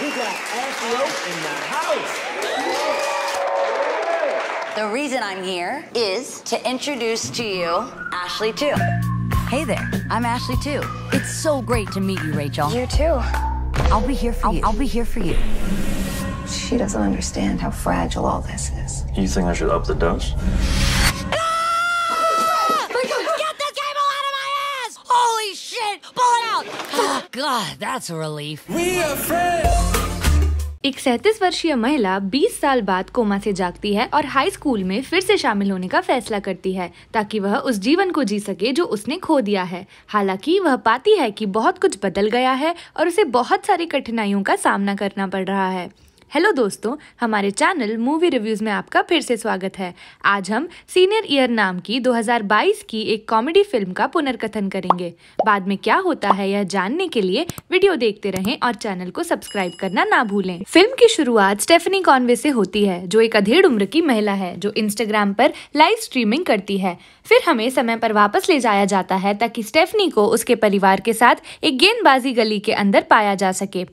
We got Ashley in the house. The reason I'm here is to introduce to you Ashley Too. Hey there, I'm Ashley Too. It's so great to meet you, Rachel. You too. I'll be here for I'll, you. I'll be here for you. She doesn't understand how fragile all this is. You think I should up the dose? God, that's a relief. We are friends. एक सैतीस वर्षीय महिला 20 साल बाद coma से जागती है और हाई स्कूल में फिर से शामिल होने का फैसला करती है ताकि वह उस जीवन को जी सके जो उसने खो दिया है हालांकि वह पाती है कि बहुत कुछ बदल गया है और उसे बहुत सारी कठिनाइयों का सामना करना पड़ रहा है हेलो दोस्तों हमारे चैनल मूवी रिव्यूज़ में आपका फिर से स्वागत है आज हम सीनियर ईयर नाम की 2022 की एक कॉमेडी फिल्म का पुनर्कथन करेंगे बाद में क्या होता है यह जानने के लिए वीडियो देखते रहें और चैनल को सब्सक्राइब करना ना भूलें फिल्म की शुरुआत स्टेफनी कॉन्वे से होती है जो एक अधेड़ उम्र की महिला है जो इंस्टाग्राम पर लाइव स्ट्रीमिंग करती है फिर हमें समय पर वापस ले जाया जाता है ताकि स्टेफनी को उसके परिवार के साथ एक गेंदबाजी गली के अंदर पाया जा सके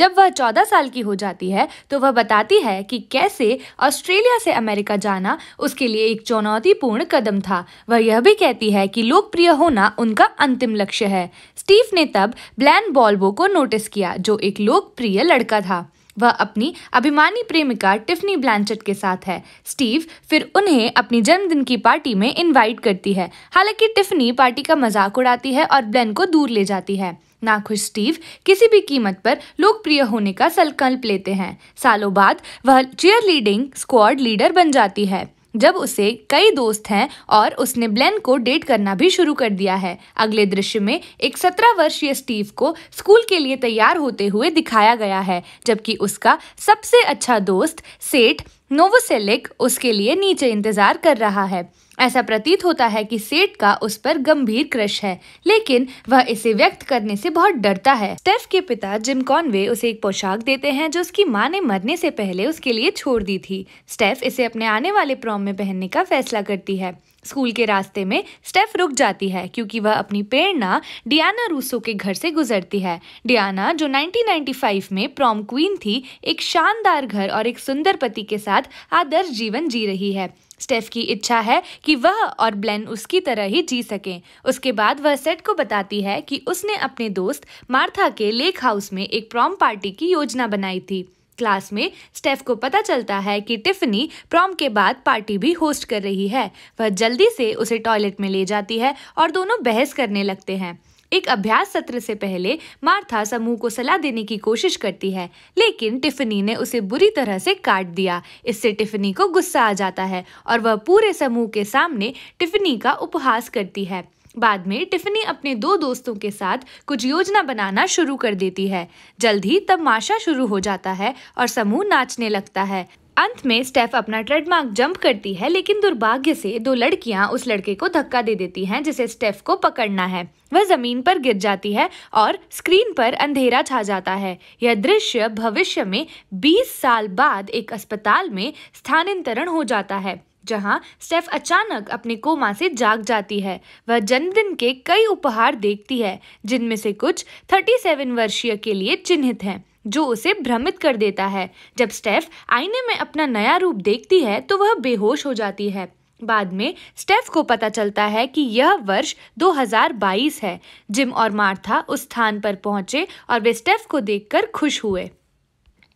जब वह चौदह साल की हो जाती है तो वह बताती है कि कैसे ऑस्ट्रेलिया से अमेरिका जाना उसके लिए एक चुनौतीपूर्ण कदम था वह यह भी कहती है कि लोकप्रिय होना उनका अंतिम लक्ष्य है स्टीव ने तब ब्लैन बॉल्बो को नोटिस किया जो एक लोकप्रिय लड़का था वह अपनी अभिमानी प्रेमिका टिफनी ब्लैंचेट के साथ है स्टीव फिर उन्हें अपनी जन्मदिन की पार्टी में इनवाइट करती है हालांकि टिफनी पार्टी का मजाक उड़ाती है और ब्लेन को दूर ले जाती है नाखुश स्टीव किसी भी कीमत पर लोकप्रिय होने का संकल्प लेते हैं सालों बाद वह चेयर लीडिंग स्क्वाड लीडर बन जाती है जब उसे कई दोस्त हैं और उसने ब्लेन को डेट करना भी शुरू कर दिया है अगले दृश्य में एक सत्रह वर्षीय स्टीव को स्कूल के लिए तैयार होते हुए दिखाया गया है जबकि उसका सबसे अच्छा दोस्त सेठ नोवोसेलिक उसके लिए नीचे इंतजार कर रहा है ऐसा प्रतीत होता है कि सेठ का उस पर गंभीर क्रश है लेकिन वह इसे व्यक्त करने से बहुत डरता है स्टेफ के पिता जिम कॉनवे उसे एक पोशाक देते हैं जो उसकी मां ने मरने से पहले उसके लिए छोड़ दी थी स्टेफ इसे अपने आने वाले प्रॉम में पहनने का फैसला करती है स्कूल के रास्ते में स्टेफ रुक जाती है क्योंकि वह अपनी प्रेरणा डियाना रूसो के घर से गुजरती है डियाना जो 1995 में प्रॉम क्वीन थी एक शानदार घर और एक सुंदर पति के साथ आदर्श जीवन जी रही है स्टेफ की इच्छा है कि वह और ब्लेन उसकी तरह ही जी सकें उसके बाद वह सेट को बताती है कि उसने अपने दोस्त मार्था के लेक हाउस में एक प्रॉम पार्टी की योजना बनाई थी क्लास में स्टेफ को पता चलता है कि टिफनी प्रॉम के बाद पार्टी भी होस्ट कर रही है वह जल्दी से उसे टॉयलेट में ले जाती है और दोनों बहस करने लगते हैं एक अभ्यास सत्र से पहले मार्था समूह को सलाह देने की कोशिश करती है लेकिन टिफनी ने उसे बुरी तरह से काट दिया इससे टिफनी को गुस्सा आ जाता है और वह पूरे समूह के सामने टिफनी का उपहास करती है बाद में टिफनी अपने दो दोस्तों के साथ कुछ योजना बनाना शुरू कर देती है जल्द ही तब माशा शुरू हो जाता है और समूह नाचने लगता है अंत में स्टेफ अपना ट्रेडमार्क जंप करती है लेकिन दुर्भाग्य से दो लड़कियां उस लड़के को धक्का दे देती हैं जिसे स्टेफ को पकड़ना है वह जमीन पर गिर जाती है और स्क्रीन पर अंधेरा छा जाता है यह दृश्य भविष्य में 20 साल बाद एक अस्पताल में स्थानांतरण हो जाता है जहां स्टेफ अचानक अपने कोमा से जाग जाती है वह जन्मदिन के कई उपहार देखती है जिनमें से कुछ 37 वर्षीय के लिए चिन्हित हैं जो उसे भ्रमित कर देता है जब स्टेफ आईने में अपना नया रूप देखती है तो वह बेहोश हो जाती है बाद में स्टेफ को पता चलता है कि यह वर्ष 2022 है जिम और मार्था उस स्थान पर पहुंचे और वे स्टेफ को देखकर खुश हुए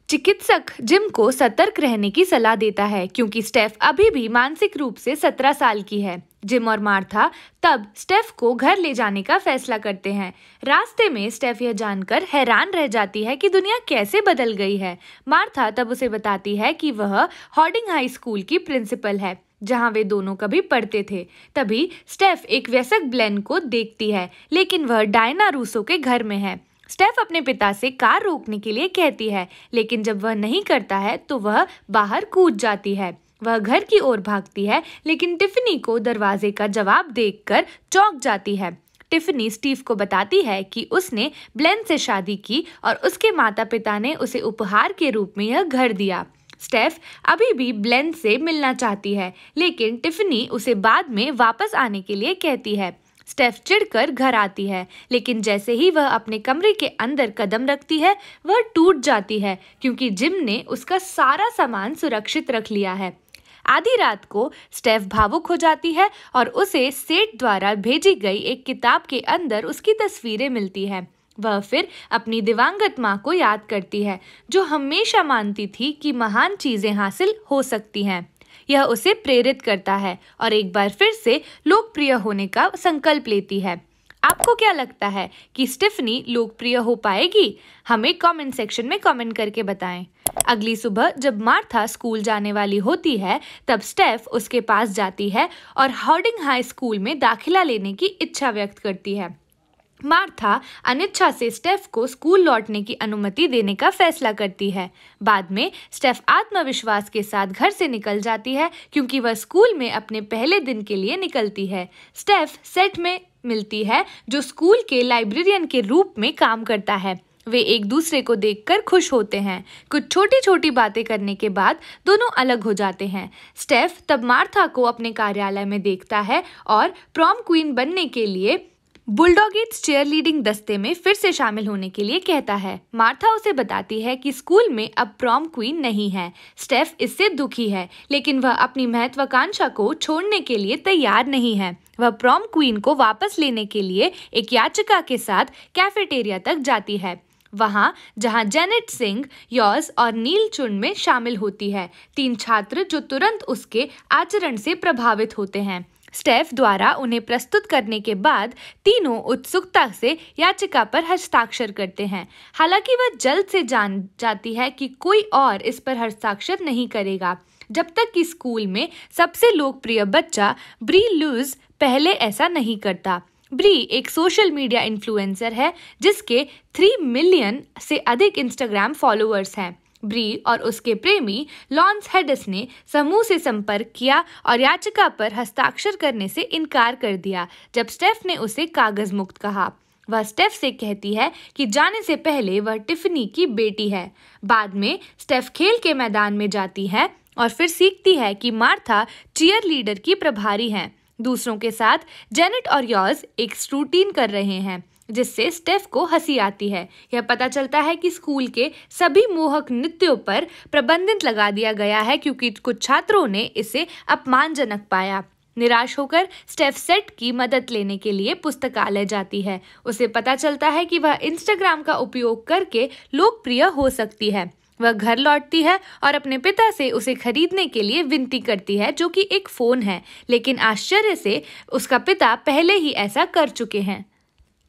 चिकित्सक जिम को सतर्क रहने की सलाह देता है क्योंकि स्टेफ अभी भी मानसिक रूप से सत्रह साल की है जिम और मार्था तब स्टेफ को घर ले जाने का फैसला करते हैं रास्ते में स्टेफ यह जानकर हैरान रह जाती है कि दुनिया कैसे बदल गई है मार्था तब उसे बताती है कि वह हॉर्डिंग हाई स्कूल की प्रिंसिपल है जहां वे दोनों कभी पढ़ते थे तभी स्टेफ एक व्यसक ब्लेन को देखती है लेकिन वह डायना रूसो के घर में है स्टेफ अपने पिता से कार रोकने के लिए कहती है लेकिन जब वह नहीं करता है तो वह बाहर कूद जाती है वह घर की ओर भागती है लेकिन टिफनी को दरवाजे का जवाब देखकर चौंक जाती है टिफनी स्टीव को बताती है कि उसने ब्लेन से शादी की और उसके माता पिता ने उसे उपहार के रूप में यह घर दिया स्टेफ अभी भी ब्लेन से मिलना चाहती है लेकिन टिफनी उसे बाद में वापस आने के लिए कहती है स्टेफ चिढ़कर घर आती है लेकिन जैसे ही वह अपने कमरे के अंदर कदम रखती है वह टूट जाती है क्योंकि जिम ने उसका सारा सामान सुरक्षित रख लिया है आधी रात को स्टेफ भावुक हो जाती है और उसे सेठ द्वारा भेजी गई एक किताब के अंदर उसकी तस्वीरें मिलती है वह फिर अपनी दिवंगत माँ को याद करती है जो हमेशा मानती थी कि महान चीज़ें हासिल हो सकती हैं यह उसे प्रेरित करता है और एक बार फिर से लोकप्रिय होने का संकल्प लेती है आपको क्या लगता है कि स्टिफनी लोकप्रिय हो पाएगी हमें कमेंट सेक्शन में कमेंट करके बताएं अगली सुबह जब मार्था स्कूल जाने वाली होती है तब स्टेफ उसके पास जाती है और हॉर्डिंग हाई स्कूल में दाखिला लेने की इच्छा व्यक्त करती है मार्था अनिच्छा से स्टेफ को स्कूल लौटने की अनुमति देने का फैसला करती है बाद में स्टेफ आत्मविश्वास के साथ घर से निकल जाती है क्योंकि वह स्कूल में अपने पहले दिन के लिए निकलती है स्टेफ सेट में मिलती है जो स्कूल के लाइब्रेरियन के रूप में काम करता है वे एक दूसरे को देखकर खुश होते हैं कुछ छोटी छोटी बातें करने के बाद दोनों अलग हो जाते हैं स्टेफ तब मार्था को अपने कार्यालय में देखता है और प्रॉम क्वीन बनने के लिए बुलडॉग इट्स लीडिंग दस्ते में फिर से शामिल होने के लिए कहता है मार्था उसे बताती है कि स्कूल में अब प्रॉम क्वीन नहीं है स्टेफ इससे दुखी है लेकिन वह अपनी महत्वाकांक्षा को छोड़ने के लिए तैयार नहीं है वह प्रॉम क्वीन को वापस लेने के लिए एक याचिका के साथ कैफेटेरिया तक जाती है वहाँ जहाँ जेनेट सिंह यॉस और नील चुन में शामिल होती है तीन छात्र जो तुरंत उसके आचरण से प्रभावित होते हैं स्टेफ द्वारा उन्हें प्रस्तुत करने के बाद तीनों उत्सुकता से याचिका पर हस्ताक्षर करते हैं हालांकि वह जल्द से जान जाती है कि कोई और इस पर हस्ताक्षर नहीं करेगा जब तक कि स्कूल में सबसे लोकप्रिय बच्चा ब्री लूज पहले ऐसा नहीं करता ब्री एक सोशल मीडिया इन्फ्लुएंसर है जिसके थ्री मिलियन से अधिक इंस्टाग्राम फॉलोअर्स हैं ब्री और उसके प्रेमी लॉन्स हेडस ने समूह से संपर्क किया और याचिका पर हस्ताक्षर करने से इनकार कर दिया जब स्टेफ ने उसे कागज मुक्त कहा वह स्टेफ से कहती है कि जाने से पहले वह टिफनी की बेटी है बाद में स्टेफ खेल के मैदान में जाती है और फिर सीखती है कि मार्था चीयर लीडर की प्रभारी है दूसरों के साथ जेनेट और योज एक रूटीन कर रहे हैं जिससे स्टेफ को हंसी आती है यह पता चलता है कि स्कूल के सभी मोहक नृत्यों पर प्रबंधित लगा दिया गया है क्योंकि कुछ छात्रों ने इसे अपमानजनक पाया निराश होकर स्टेफ सेट की मदद लेने के लिए पुस्तकालय जाती है उसे पता चलता है कि वह इंस्टाग्राम का उपयोग करके लोकप्रिय हो सकती है वह घर लौटती है और अपने पिता से उसे खरीदने के लिए विनती करती है जो कि एक फ़ोन है लेकिन आश्चर्य से उसका पिता पहले ही ऐसा कर चुके हैं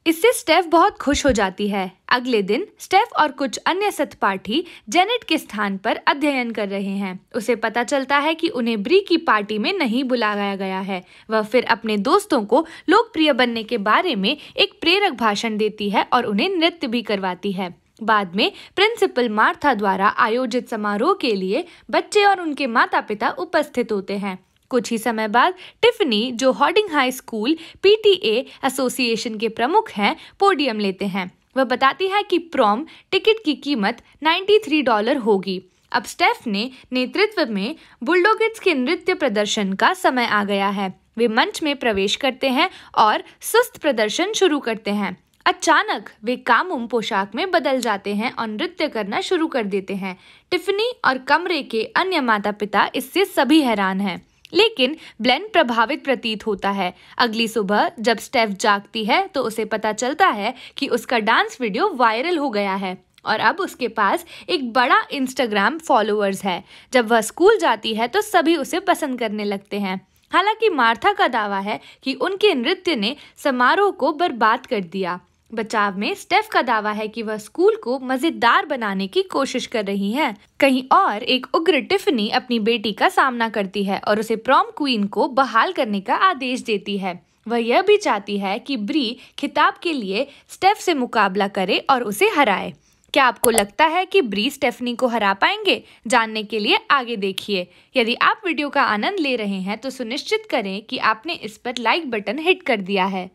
इससे स्टेफ बहुत खुश हो जाती है अगले दिन स्टेफ और कुछ अन्य सतपाठी जेनेट के स्थान पर अध्ययन कर रहे हैं उसे पता चलता है कि उन्हें ब्री की पार्टी में नहीं बुलाया गया है वह फिर अपने दोस्तों को लोकप्रिय बनने के बारे में एक प्रेरक भाषण देती है और उन्हें नृत्य भी करवाती है बाद में प्रिंसिपल मार्था द्वारा आयोजित समारोह के लिए बच्चे और उनके माता पिता उपस्थित होते हैं कुछ ही समय बाद टिफनी जो Harding high school PTA association के प्रमुख हैं पोडियम लेते हैं वह बताती है कि प्रॉम टिकट की कीमत 93 डॉलर होगी अब स्टेफ ने नेतृत्व में बुलडोगिट्स के नृत्य प्रदर्शन का समय आ गया है वे मंच में प्रवेश करते हैं और सुस्त प्रदर्शन शुरू करते हैं अचानक वे कामुम पोशाक में बदल जाते हैं और नृत्य करना शुरू कर देते हैं टिफनी और कमरे के अन्य माता पिता इससे सभी हैरान हैं लेकिन ब्लेन प्रभावित प्रतीत होता है अगली सुबह जब स्टेफ जागती है तो उसे पता चलता है कि उसका डांस वीडियो वायरल हो गया है और अब उसके पास एक बड़ा इंस्टाग्राम फॉलोअर्स है जब वह स्कूल जाती है तो सभी उसे पसंद करने लगते हैं हालांकि मार्था का दावा है कि उनके नृत्य ने समारोह को बर्बाद कर दिया बचाव में स्टेफ का दावा है कि वह स्कूल को मजेदार बनाने की कोशिश कर रही है कहीं और एक उग्र टिफनी अपनी बेटी का सामना करती है और उसे प्रॉम क्वीन को बहाल करने का आदेश देती है वह यह भी चाहती है कि ब्री खिताब के लिए स्टेफ से मुकाबला करे और उसे हराए क्या आपको लगता है कि ब्री स्टेफनी को हरा पाएंगे जानने के लिए आगे देखिए यदि आप वीडियो का आनंद ले रहे हैं तो सुनिश्चित करें कि आपने इस पर लाइक बटन हिट कर दिया है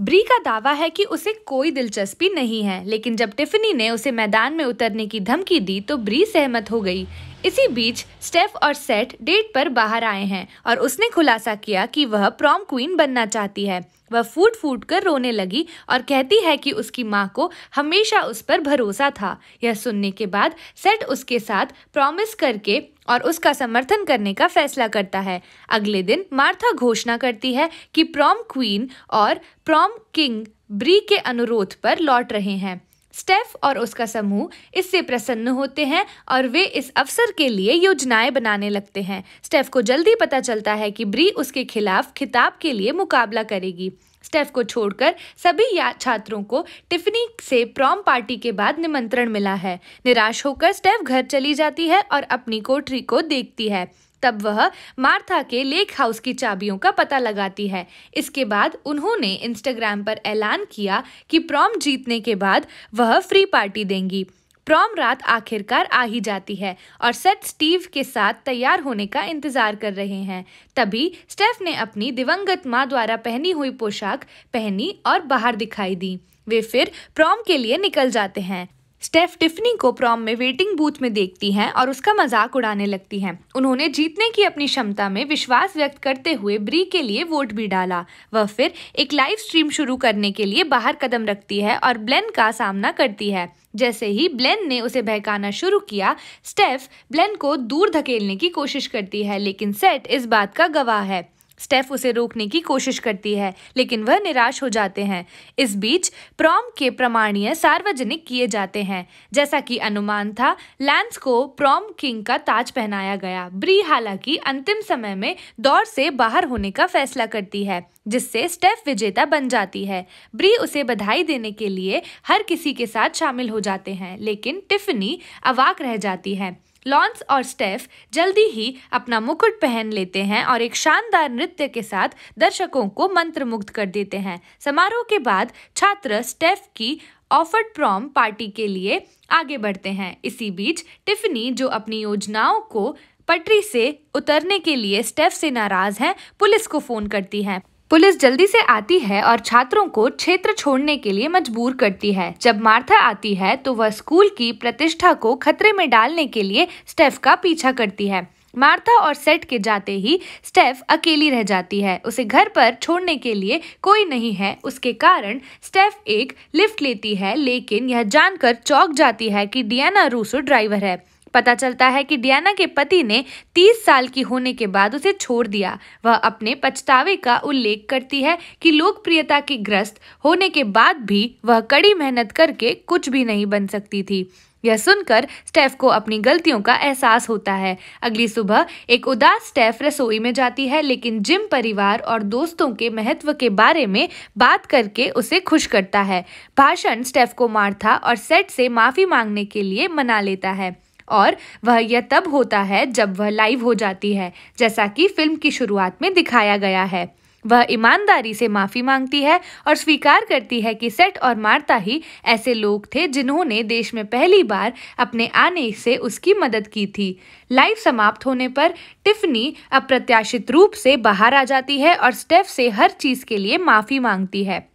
ब्री का दावा है कि उसे कोई दिलचस्पी नहीं है लेकिन जब टिफनी ने उसे मैदान में उतरने की धमकी दी तो ब्री सहमत हो गई इसी बीच स्टेफ और सेट डेट पर बाहर आए हैं और उसने खुलासा किया कि वह प्रॉम क्वीन बनना चाहती है वह फूट फूट कर रोने लगी और कहती है कि उसकी माँ को हमेशा उस पर भरोसा था यह सुनने के बाद सेट उसके साथ प्रॉमिस करके और उसका समर्थन करने का फैसला करता है अगले दिन मार्था घोषणा करती है कि प्रॉम क्वीन और प्रॉम किंग ब्री के अनुरोध पर लौट रहे हैं स्टेफ और उसका समूह इससे प्रसन्न होते हैं और वे इस अवसर के लिए योजनाएं बनाने लगते हैं स्टेफ को जल्दी पता चलता है कि ब्री उसके खिलाफ खिताब के लिए मुकाबला करेगी स्टेफ को छोड़कर सभी छात्रों को टिफनी से प्रॉम पार्टी के बाद निमंत्रण मिला है निराश होकर स्टेफ घर चली जाती है और अपनी कोठरी को देखती है तब वह मार्था के लेक हाउस की चाबियों का पता लगाती है इसके बाद उन्होंने इंस्टाग्राम पर ऐलान किया कि प्रॉम जीतने के बाद वह फ्री पार्टी देंगी प्रॉम रात आखिरकार आ ही जाती है और सेट स्टीव के साथ तैयार होने का इंतजार कर रहे हैं तभी स्टेफ ने अपनी दिवंगत माँ द्वारा पहनी हुई पोशाक पहनी और बाहर दिखाई दी वे फिर प्रॉम के लिए निकल जाते हैं स्टेफ टिफनी को प्रॉम में वेटिंग बूथ में देखती हैं और उसका मजाक उड़ाने लगती हैं उन्होंने जीतने की अपनी क्षमता में विश्वास व्यक्त करते हुए ब्री के लिए वोट भी डाला वह फिर एक लाइव स्ट्रीम शुरू करने के लिए बाहर कदम रखती है और ब्लेन का सामना करती है जैसे ही ब्लेन ने उसे बहकाना शुरू किया स्टेफ ब्लेन को दूर धकेलने की कोशिश करती है लेकिन सेट इस बात का गवाह है स्टेफ उसे रोकने की कोशिश करती है लेकिन वह निराश हो जाते हैं इस बीच प्रॉम के प्रमाणीय सार्वजनिक किए जाते हैं जैसा कि अनुमान था लैंस को प्रॉम किंग का ताज पहनाया गया ब्री हालांकि अंतिम समय में दौड़ से बाहर होने का फैसला करती है जिससे स्टेफ विजेता बन जाती है ब्री उसे बधाई देने के लिए हर किसी के साथ शामिल हो जाते हैं लेकिन टिफनी अवाक रह जाती है लॉन्स और स्टेफ जल्दी ही अपना मुकुट पहन लेते हैं और एक शानदार नृत्य के साथ दर्शकों को मंत्रमुग्ध कर देते हैं समारोह के बाद छात्र स्टेफ की ऑफर्ड प्रॉम पार्टी के लिए आगे बढ़ते हैं इसी बीच टिफनी जो अपनी योजनाओं को पटरी से उतरने के लिए स्टेफ से नाराज है पुलिस को फोन करती है पुलिस जल्दी से आती है और छात्रों को क्षेत्र छोड़ने के लिए मजबूर करती है जब मार्था आती है तो वह स्कूल की प्रतिष्ठा को खतरे में डालने के लिए स्टेफ का पीछा करती है मार्था और सेट के जाते ही स्टेफ अकेली रह जाती है उसे घर पर छोड़ने के लिए कोई नहीं है उसके कारण स्टेफ एक लिफ्ट लेती है लेकिन यह जानकर चौक जाती है कि डियाना रूसो ड्राइवर है पता चलता है कि डियाना के पति ने 30 साल की होने के बाद उसे छोड़ दिया वह अपने पछतावे का उल्लेख करती है कि लोकप्रियता के ग्रस्त होने के बाद भी वह कड़ी मेहनत करके कुछ भी नहीं बन सकती थी यह सुनकर स्टेफ को अपनी गलतियों का एहसास होता है अगली सुबह एक उदास स्टेफ रसोई में जाती है लेकिन जिम परिवार और दोस्तों के महत्व के बारे में बात करके उसे खुश करता है भाषण स्टेफ को मार्था और सेट से माफ़ी मांगने के लिए मना लेता है और वह यह तब होता है जब वह लाइव हो जाती है जैसा कि फिल्म की शुरुआत में दिखाया गया है वह ईमानदारी से माफ़ी मांगती है और स्वीकार करती है कि सेट और मार्ता ही ऐसे लोग थे जिन्होंने देश में पहली बार अपने आने से उसकी मदद की थी लाइव समाप्त होने पर टिफनी अप्रत्याशित रूप से बाहर आ जाती है और स्टेफ से हर चीज़ के लिए माफ़ी मांगती है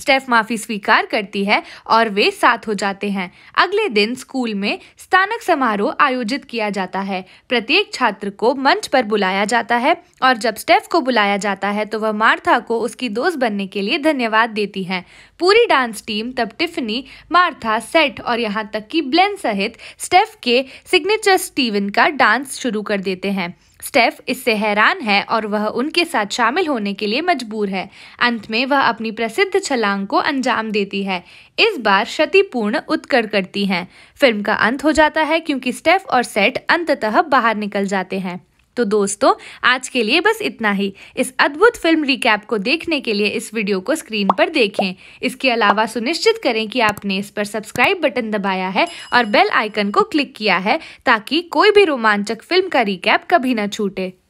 स्टेफ माफी स्वीकार करती है और वे साथ हो जाते हैं अगले दिन स्कूल में स्थानक समारोह आयोजित किया जाता है प्रत्येक छात्र को मंच पर बुलाया जाता है और जब स्टेफ को बुलाया जाता है तो वह मार्था को उसकी दोस्त बनने के लिए धन्यवाद देती हैं पूरी डांस टीम तब टिफनी मार्था सेट और यहाँ तक कि ब्लेन सहित स्टेफ के सिग्नेचर स्टीवन का डांस शुरू कर देते हैं स्टेफ इससे हैरान है और वह उनके साथ शामिल होने के लिए मजबूर है अंत में वह अपनी प्रसिद्ध छलांग को अंजाम देती है इस बार क्षतिपूर्ण उत्कर करती हैं फिल्म का अंत हो जाता है क्योंकि स्टेफ और सेट अंततः बाहर निकल जाते हैं तो दोस्तों आज के लिए बस इतना ही इस अद्भुत फिल्म रिकैप को देखने के लिए इस वीडियो को स्क्रीन पर देखें इसके अलावा सुनिश्चित करें कि आपने इस पर सब्सक्राइब बटन दबाया है और बेल आइकन को क्लिक किया है ताकि कोई भी रोमांचक फिल्म का रिकैप कभी ना छूटे